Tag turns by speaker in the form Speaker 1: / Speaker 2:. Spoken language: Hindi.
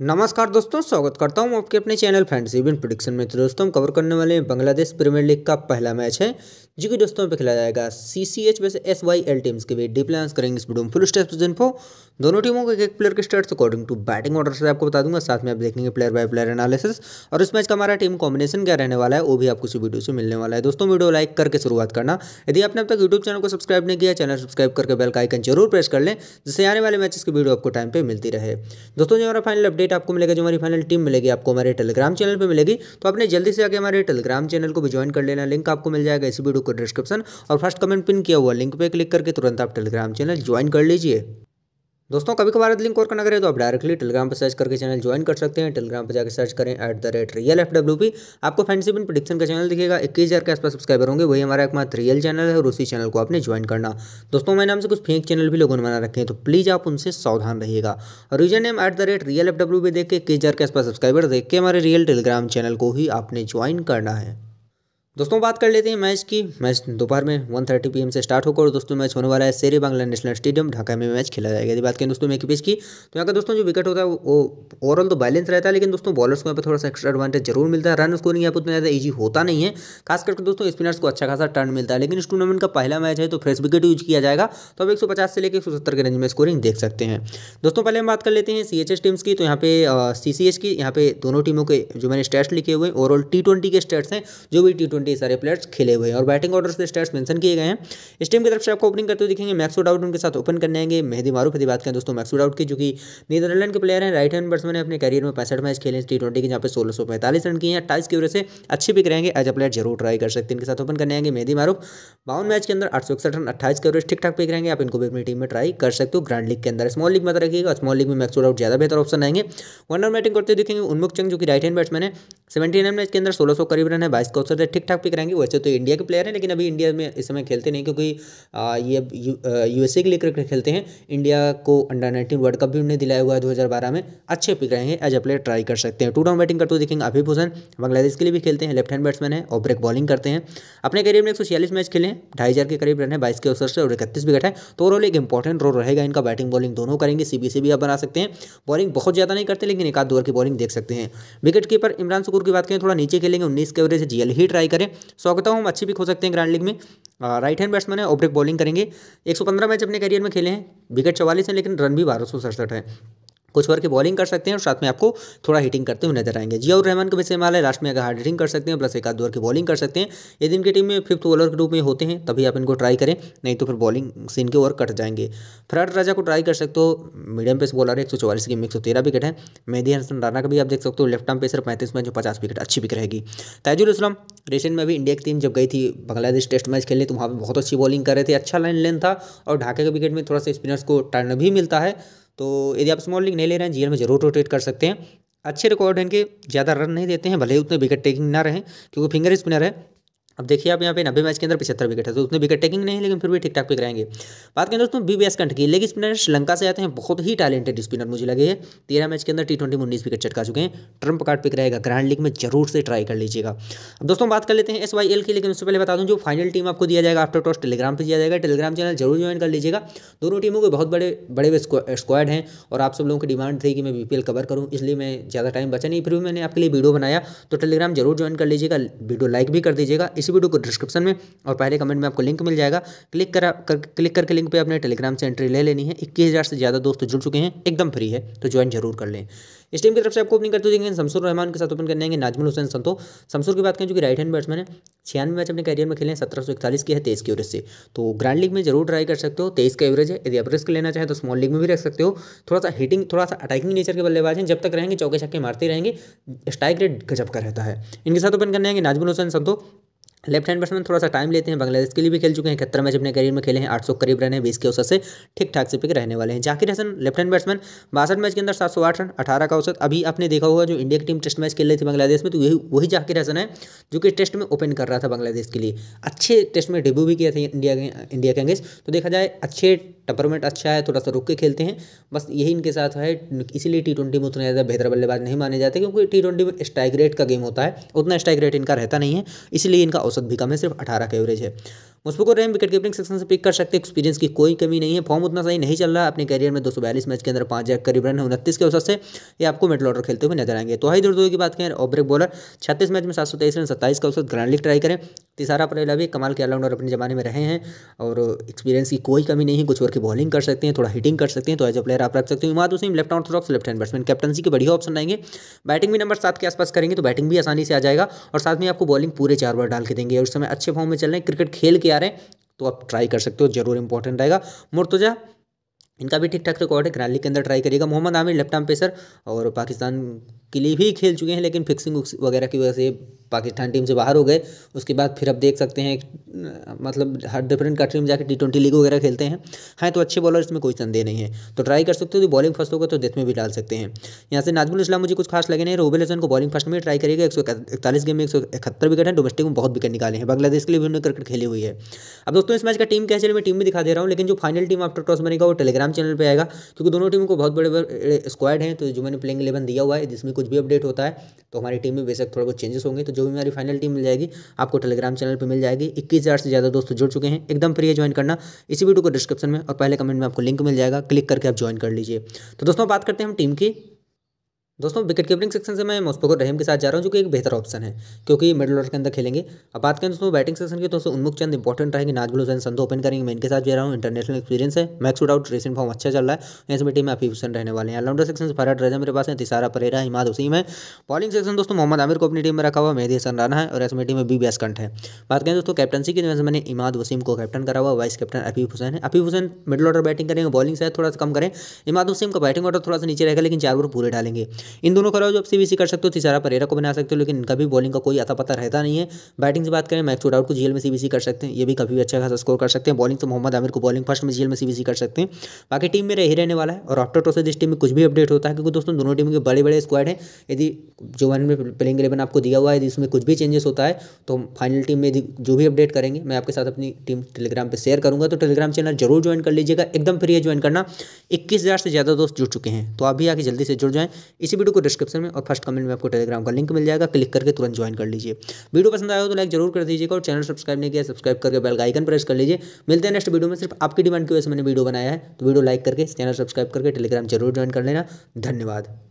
Speaker 1: नमस्कार दोस्तों स्वागत करता हूं आपके अपने चैनल फ्रेंड्स इवेंट प्रोडिक्शन में तो दोस्तों हम कवर करने वाले हैं बांग्लादेश प्रीमियर लीग का पहला मैच है जो कि दोस्तों पे खेला जाएगा सी सी एच वैसे एस वाई एल टीम्स के बीच डिप्लांस लांस करेंगे इस वीडियो में फुल स्टेप्स इन्फो दोनों टीमों के एक प्लेयर के stats according to batting order से आपको बता दूंगा साथ में आप देखेंगे प्लेयर बाय प्लेयर एनालिसिस और इस मैच का हमारा टीम कॉम्बिनेशन क्या रहने वाला है वो भी आपको इस वीडियो से मिलने वाला है दोस्तों वीडियो लाइक करके शुरुआत करना यदि आपने अब तक यूट्यूब चैनल को सब्सक्राइब नहीं किया चैनल सब्सक्राइब करके बेल का आइकन जरूर प्रेस कर लें जिससे आने वाले मैचेस की वीडियो आपको टाइम पर मिलती रहे दोस्तों जो हमारा फाइनल अपडेट अपडेट आपको मिलेगा जो हमारी फाइनल टीम मिलेगी आपको हमारे टेलीग्राम चैनल पर मिलेगी तो आपने जल्दी से आगे हमारे टेलीग्राम चैनल को भी ज्वाइन कर लेना लिंक आपको मिल जाएगा इसी वीडियो को डिस्क्रिप्शन और फर्स्ट कमेंट पिन किया हुआ लिंक पर क्लिक करके तुरंत आप टेलीग्राम चैनल ज्वाइन कर लीजिए दोस्तों कभी कभार लिंक और करना करें तो आप डायरेक्टली टेलीग्राम पर सर्च करके चैनल ज्वाइन कर सकते हैं टेलीग्राम पर जाकर सर्च करें at the rate real F W P आपको फैंसी बिन प्रडिक्शन का चैनल दिखेगा इक्कीस हज़ार के आसपास सब्सक्राइबर होंगे वही हमारा एकमात्र रियल चैनल है और उसी चैनल को आपने ज्वाइन करना दोस्तों मैंने हमसे कुछ फेक चैनल भी लोगों ने बना रखे हैं तो प्लीज़ आप उनसे सावधान रहिएगा और reason name at the rate real F W P देख के इक्कीस हज़ार के आसपास सब्सक्राइबर देख के हमारे रियल टेलीग्राम चैनल को ही आपने ज्वाइन करना है दोस्तों बात कर लेते हैं मैच की मैच दोपहर में 1:30 थर्टी पी से स्टार्ट होकर दोस्तों मैच होने वाला है शेर बांग्ला नेशनल स्टेडियम ढाका में मैच खेला जाएगा यदि बात करें दोस्तों मैच पिच की तो यहाँ का दोस्तों जो विकेट होता है वो ओवरऑल तो बैलेंस रहता है लेकिन दोस्तों बॉलर्स को यहाँ पर थोड़ा सा एक्स्ट्रा एडवांटेज जरूर मिलता है रन स्कोरिंग यहाँ पर उतना ज़्यादा ईजी होता नहीं है खास करके दोस्तों स्पिनर्स को अच्छा खासा टर्न मिलता है लेकिन इस टूर्नामेंट का पहला मैच है तो फ्रेश विकेट यूज किया जाएगा तो अब एक से लेकर एक के रेंज में स्कोरिंग देख सकते हैं दोस्तों पहले हम बात कर लेते हैं सी टीम्स की तो यहाँ पे सी की यहाँ पे दोनों टीमों के जो मैंने स्टेट्स लिखे हुए हैं ओवरऑल टी के स्टेट्स हैं जो भी टी ट्वेंटी सारे प्लेयर्स खेले हुए हैं और बैटिंग ऑर्डर से स्टेट्स मेंशन किए गए हैं इस टीम की तरफ से आपको ओपनिंग करते हुए दिखेंगे मैक्सूड आउट उनके साथ ओपन करने आएंगे मेहदी मारूफ की बात करें दोस्तों मैक्सूड आउट की जो कि नीदरलैंड के प्लेयर हैं राइट हैंड बैट्समैन ने अपने करियर में पैसठ मैच खेले टी ट्वेंटी के जहाँ पर सोलह सौ पैंतालीस रन किए हैं अट्ठाईस की वजह से अच्छी पिक रहेंगे एज अ प्लेयर जरूर ट्राई कर सकते हैं इनके साथ ओपन करने आएंगे मेहदी मारूफ बावन मैच के अंदर आठ सौ इकसठ रन अट्ठाईस के ठीक ठाक पिक रहेंगे आप इनको भी अपनी टीम में ट्राई कर सकते हो ग्रांड लीग के अंदर स्मॉल लीग मत रखिएगा स्मॉल लीग में मैक्सोड आउट ज्यादा बेहतर ऑप्शन आएंगे वनर बैटिंग करते दिखेंगे उन्मुख चंग जो कि राइट हैंड बैट्समैन है सेवेंटी नाइन मैच के अंदर सोलह सौ करीब रन है बाईस का अवसर ठीक ठाक पिक रहेंगे वैसे तो इंडिया के प्लेयर हैं लेकिन अभी इंडिया में इस समय खेलते नहीं क्योंकि ये यूएसए के लिए क्रिकेट खेलते हैं इंडिया को अंडर नाइनटीन वर्ल्ड कप भी उन्हें दिलाया हुआ है दो में अच्छे पिक रहेंगे एज अ प्लेयर ट्राई कर सकते हैं टू डाउन बैटिंग करते हुए दिखेंगे अभी भूषण बांग्लादेश के लिए भी खेलते हैं लेफ्ट हैंड बैट्समैन है और ब्रेक बॉलिंग करते हैं अपने करियर में एक मैच खेले ढाई हज़ार के करीब रन है बाईस के अवसर से और इकतीस विकेट है तो ओवरऑल एक इंपॉर्टेंट रोल रहेगा इनका बैटिंग बॉलिंग दोनों करेंगे सीबीसी भी आप बना सकते हैं बॉलिंग बहुत ज़्यादा नहीं करते लेकिन एक आध ओवर की बॉलिंग देख सकते हैं विकेट कीपर इमरान सुकूर की बात करें थोड़ा नीचे खेलेंगे उन्नीस के ओवरेज जीएल ही ट्राई करें स्वागता हम अच्छी भी खो सकते हैं ग्रांड लीग में राइट हैंड बैट्समैन है ओब्रेक बॉलिंग करेंगे एक मैच अपने करियर में खेले हैं विकेट चवालीस हैं लेकिन रन भी बारह सौ है ओवर की बॉलिंग कर सकते हैं और साथ में आपको थोड़ा हिटिंग करते हुए नजर आएंगे जियाउर रहमान को भी इस्तेमाल है लास्ट में अगर हार्ड हिटिंग कर सकते हैं प्लस एक आध ओवर की बॉलिंग कर सकते हैं यदि इनकी टीम में फिफ्थ बॉलर के रूप में होते हैं तभी आप इनको ट्राई करें नहीं तो फिर बॉलिंग से इनके ओवर कट जाएंगे फराट राजा को ट्राई कर सकते हो मीडियम पेस बॉलर है एक सौ चौवालीस गेम एक सौ तेरह विकेट है मेहदी हसन राना का भी आप देख सकते हो लेफ्ट आर्म पेसर पैंतीस मैच पचास विकेट अच्छी विकेट रहेगी ताजुल इस्लाम रिसेंट में भी इंडिया की टीम जब गई थी बांग्लादेश टेस्ट मैच खेलने तो वहाँ पर बहुत अच्छी बॉलिंग कर रहे थे अच्छा लाइन लेन था और ढाके के विकेट में थोड़ा सा स्पिनर्स को टर्न भी मिलता है तो यदि आप स्मॉल लीग नहीं ले रहे हैं जीएल में जरूर रोटेट कर सकते हैं अच्छे रिकॉर्ड हैं इनके ज़्यादा रन नहीं देते हैं भले ही उतने विकेट टेकिंग ना रहें क्योंकि फिंगर स्पिनर है अब देखिए आप यहाँ पे नब्बे मैच के अंदर पचहत्तर विकेट है तो उतने विकेट टेकिंग नहीं लेकिन फिर भी ठीक ठाक पिक रहेंगे बात करें दोस्तों एस कंट की लेग स्पिनर श्रीलंका से आते हैं बहुत ही टैलेंटेड स्पिनर मुझे लगे हैं तेरह मैच के अंदर टी ट्वेंटी में उन्नीस विकेट चटका चुके हैं ट्रंप कार्ड पिक रहेगा ग्रैंड लीग में जरूर से ट्राई कर लीजिएगा अब दोस्तों बात कर लेते हैं एस वाई एल की लेकिन उससे पहले बता दूँ जो फाइनल टीम आपको दिया जाएगा आफ्टर टॉस टेलीग्राम पर दिया जाएगा टेलीग्राम चैनल जरूर ज्वाइन कर लीजिएगा दोनों टीमों के बहुत बड़े बड़े स्क्वाड हैं और आप सब लोगों की डिमांड थी कि मैं बीपीएल कवर करूँ इसलिए मैं ज़्यादा टाइम बचा नहीं फिर भी मैंने आपके लिए वीडियो बनाया तो टेलीग्राम जरूर ज्वाइन कर लीजिएगा वीडियो लाइक भी कर दीजिएगा इस इसी वीडियो को डिस्क्रिप्शन में और पहले कमेंट में आपको लिंक मिल जाएगा क्लिक करा कर क्लिक करके लिंक पे अपने टेलीग्राम से एंट्री ले लेनी है इक्कीस हज़ार से ज़्यादा दोस्त जुड़ चुके हैं एकदम फ्री है तो ज्वाइन जरूर कर लें इस टीम की तरफ से आपको ओपनिंग करते देखेंगे शमसूर रहमान के साथ ओपन करने नाजमुल हुसैन संतो शमसूर की बात करें जो कि राइट हैंड बैट्समैन है छियानवे मैच अपने करियर में खेले हैं सत्रह सौ इकतालीस की है तेईस की एवरेज से तो ग्रैंड लीग में जरूर ट्राई कर सकते हो तेईस का एवरेज है यदि आप रिस्क लेना चाहें तो स्मॉल लीग में भी रख सकते हो थोड़ा सा हिटिंग थोड़ा सा अटैकिंग नेचर के बल्लेबाज हैं जब तक रहेंगे चौके छक्के मारते रहेंगे स्ट्राइक रेट गजब का रहता है इनके साथ ओपन करने आएंगे नाजमुल हुसैन संतो लेफ्ट हैंड बैट्समैन थोड़ा सा टाइम लेते हैं बांग्लादेश के लिए भी खेल चुके हैं इकहत्तर मैच अपने करियर में खेले हैं आठ सौ करीब रन है बीस के औसत से ठीक ठाक से पिक रहने वाले हैं Zakir Hasan left hand batsman बासठ मैच के अंदर सात सौ आठ रन अठारह का औसत अभी आपने देखा होगा जो इंडिया की टीम टेस्ट मैच खेल रही थी बांग्लादेश में तो यही वही जाकिर हसन है जो कि टेस्ट में ओपन कर रहा था बांग्लादेश के लिए अच्छे टेस्ट में डेब्यू भी किया था इंडिया के इंडिया के अंगेस्ट तो देखा जाए अच्छे टपरमेंट अच्छा है थोड़ा सा रुक के खेलते हैं बस यही इनके साथ है इसीलिए टी ट्वेंटी में उतना ज़्यादा बेहतर बल्लेबाज नहीं माने जाते क्योंकि टी ट्वेंटी में स्ट्राइक रेट का गेम होता है उतना स्ट्राइक रेट इनका रहता नहीं है इसलिए इनका औसत औसत कम में सिर्फ अठारह का एवरेज है मुस्तफ़ा को रहीम विकेट कीपिंग सेक्शन से पिक कर सकते एक्सपीरियंस की कोई कमी नहीं है फॉर्म उतना सही नहीं चल रहा है अपने करियर में दो मैच के अंदर पाँच हजार करीब रन उनतीस के औसत से ये आपको मिडल ऑर्डर खेलते हुए नजर आएंगे तो हाई दुर्दोई की बात करें और ब्रेक बॉलर छत्तीस मैच में सात सौ तेईस रन सत्ताईस का औसत ग्रांड लीग ट्राई करें तीसरा पर भी कमाल के ऑलराउंडर अपने जमाने में रहे हैं और एक्सपीरियंस की कोई कमी नहीं है कुछ और की बॉलिंग कर सकते हैं थोड़ा हिटिंग कर सकते हैं तो एज ए प्लेयर आप रख सकते हैं Imad Hussain left orthodox left hand batsman captaincy के बढ़िया ऑप्शन आएंगे बैटिंग भी नंबर सात के आसपास करेंगे तो बैटिंग भी आसानी से आ जाएगा और साथ में आपको बॉलिंग पूरे चार बार डाल के देंगे और समय अच्छे फॉर्म में चल रहे हैं क्रिकेट खेल के के आ रहे हैं तो आप ट्राई कर सकते हो जरूर इंपॉर्टेंट रहेगा मुर्तुजा इनका भी ठीक ठाक रिकॉर्ड है ग्रैंडली के अंदर ट्राई करिएगा Mohammad Amir left arm pacer और पाकिस्तान के लिए भी खेल चुके हैं लेकिन फिक्सिंग वगैरह की वजह से पाकिस्तान टीम से बाहर हो गए उसके बाद फिर अब देख सकते हैं मतलब हर डिफरेंट कंट्री में जाकर टी ट्वेंटी लीग वगैरह खेलते हैं हाँ तो अच्छे बॉलर इसमें कोई संदेह नहीं है तो ट्राई कर सकते हो तो बॉलिंग फर्स्ट होगा तो डेथ में भी डाल सकते हैं यहाँ से नाजमुल इस्लाम मुझे कुछ खास लगे नहीं रोबेल हसन को बॉलिंग फर्स्ट में ट्राई करिएगा एक सौ इकतालीस गेम में एक सौ इकहत्तर विकेट है डोमेस्टिक में बहुत विकेट निकाले हैं बांग्लादेश के लिए भी उन्होंने क्रिकेट खेली हुई है अब दोस्तों इस मैच का टीम कैसे मैं टीम में दिखा दे रहा हूँ लेकिन जो फाइनल टीम आफ्टर टॉस बनेगा वो टेलीग्राम चैनल पर आएगा क्योंकि दोनों टीम को बहुत बड़े बड़े स्क्वाड हैं तो जो मैंने प्लेइंग इलेवन दिया हुआ है जिसमें कुछ भी अपडेट होता है तो हमारी टीम में बेशक थोड़ा बहुत चेंजेस होंगे तो जो भी हमारी फाइनल टीम मिल जाएगी आपको टेलीग्राम चैनल पर मिल जाएगी इक्कीस हज़ार से ज़्यादा दोस्तों जुड़ चुके हैं एकदम फ्री है ज्वाइन करना इसी वीडियो को डिस्क्रिप्शन में और पहले कमेंट में आपको लिंक मिल जाएगा क्लिक करके आप ज्वाइन कर लीजिए तो दोस्तों बात करते हैं हम टीम की दोस्तों विकेट कीपिंग सेक्शन से मैं मुस्तफर रहीम के साथ जा रहा हूँ जो कि एक बेहतर ऑप्शन है क्योंकि मिडिल ऑर्डर के अंदर खेलेंगे अब बात करें दोस्तों बैटिंग सेक्शन की तो उन्मुख चंद इंपॉर्टेंट रहेंगे नाजबुल हुसैन संधु ओपन करेंगे मैं इनके साथ जा रहा हूँ इंटरनेशनल एक्सपीरियंस है मैक्स आउट रेसिंग फॉर्म अच्छा चल रहा है तो इसमें टीम में अफीफ हुसैन रहने वाले हैं ऑलराउंडर सेक्शन से रजा मेरे पास है तिसारा परेरा हिमाद हुसीम है बॉलिंग सेक्शन दोस्तों मोहम्मद आमिर को अपनी टीम में रखा हुआ मेहदी हसन राना है और इसमें टीम में बी बी है बात करें दोस्तों कैप्टनसी की जैसे तो मैंने इमाद वसीम को कैप्टन करा हुआ वाइस कैप्टन अफी हुसैन है Afif Hossain middle order batting करेंगे बॉलिंग से थोड़ा सा कम करें इमाद वसीम का बैटिंग ऑर्डर थोड़ा सा नीचे रहेगा लेकिन चार ओवर पूरे डालेंगे इन दोनों का रोज आप सी कर सकते हो तीसरा तो परेरा को बना सकते हो लेकिन इनका भी बॉलिंग का कोई अता पता रहता नहीं है बैटिंग से बात करें मैक्स डाउट को जेल में सी कर सकते हैं ये भी कभी अच्छा खासा स्कोर कर सकते हैं बॉलिंग तो मोहम्मद आमिर को बॉलिंग फर्स्ट में जेल में सी कर सकते हैं बाकी टीम में यही रहने वाला है और आफ्टर टॉस इस टीम में कुछ भी अपडेट होता है क्योंकि दोस्तों दोनों टीम के बड़े बड़े स्क्वाड हैं यदि जो वन में प्लेइंग इलेवन आपको दिया हुआ है यदि इसमें कुछ भी चेंजेस होता है तो हम फाइनल टीम में जो भी अपडेट करेंगे मैं आपके साथ अपनी टीम टेलीग्राम पर शेयर करूँगा तो टेलीग्राम चैनल जरूर ज्वाइन कर लीजिएगा एकदम फ्री है ज्वाइन करना इक्कीस से ज़्यादा दोस्त जुड़ चुके हैं तो आप भी आके जल्दी से जुड़ जाएँ इसी वीडियो को डिस्क्रिप्शन में और फर्स्ट कमेंट में आपको टेलीग्राम का लिंक मिल जाएगा क्लिक करके तुरंत ज्वाइन कर लीजिए वीडियो पसंद आया हो तो लाइक जरूर कर दीजिएगा और चैनल सब्सक्राइब नहीं किया सब्सक्राइब करके बेल का आइकन प्रेस कर लीजिए मिलते हैं नेक्स्ट वीडियो में सिर्फ आपकी डिमांड की वजह से मैंने वीडियो बनाया है तो वीडियो लाइक करके चैनल सब्सक्राइब करके टेलीग्राम जरूर ज्वाइन कर लेना धन्यवाद